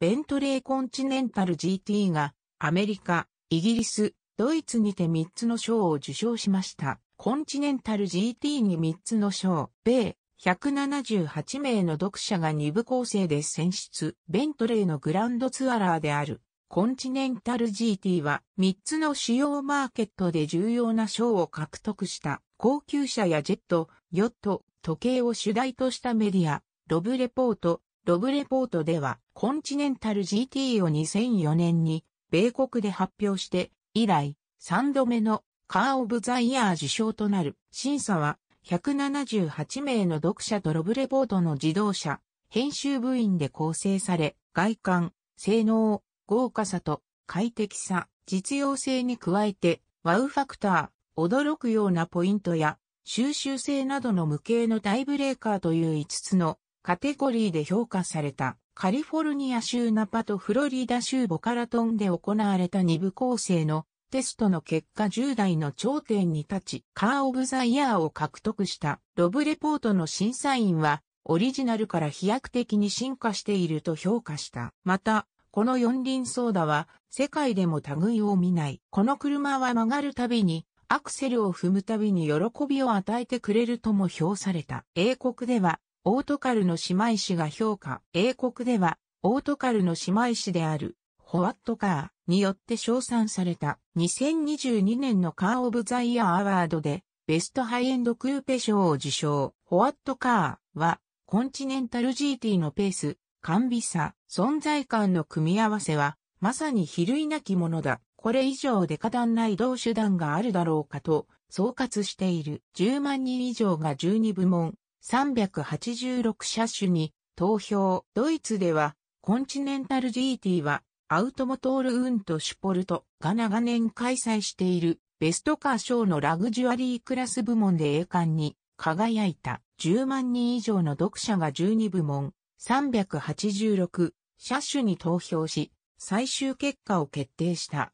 ベントレーコンチネンタル GT がアメリカ、イギリス、ドイツにて3つの賞を受賞しました。コンチネンタル GT に3つの賞、米178名の読者が2部構成で選出、ベントレーのグランドツアラーである。コンチネンタル GT は3つの主要マーケットで重要な賞を獲得した高級車やジェット、ヨット、時計を主題としたメディア、ロブレポート、ロブレポートでは、コンチネンタル GT を2004年に、米国で発表して、以来、3度目のカーオブザイヤー受賞となる。審査は、178名の読者とロブレポートの自動車、編集部員で構成され、外観、性能、豪華さと快適さ、実用性に加えて、ワウファクター、驚くようなポイントや、収集性などの無形のタイブレーカーという5つのカテゴリーで評価されたカリフォルニア州ナパとフロリダ州ボカラトンで行われた2部構成のテストの結果10代の頂点に立ち、カーオブザイヤーを獲得したロブレポートの審査員は、オリジナルから飛躍的に進化していると評価した。また、この四輪ソーダは世界でも類を見ない。この車は曲がるたびにアクセルを踏むたびに喜びを与えてくれるとも評された。英国ではオートカルの姉妹誌が評価。英国では、オートカルの姉妹誌である、ホワットカーによって賞賛された2022年のカーオブザイヤーアワードで、ベストハイエンドクーペ賞を受賞。ホワットカーは、コンチネンタル GT のペース、完備さ、存在感の組み合わせは、まさに比類なきものだ。これ以上でダンな移動手段があるだろうかと、総括している。10万人以上が12部門、386車種に投票。ドイツでは、コンチネンタル GT は、アウトモトールウントシュポルトが長年開催しているベストカー賞のラグジュアリークラス部門で栄冠に輝いた10万人以上の読者が12部門386車種に投票し最終結果を決定した。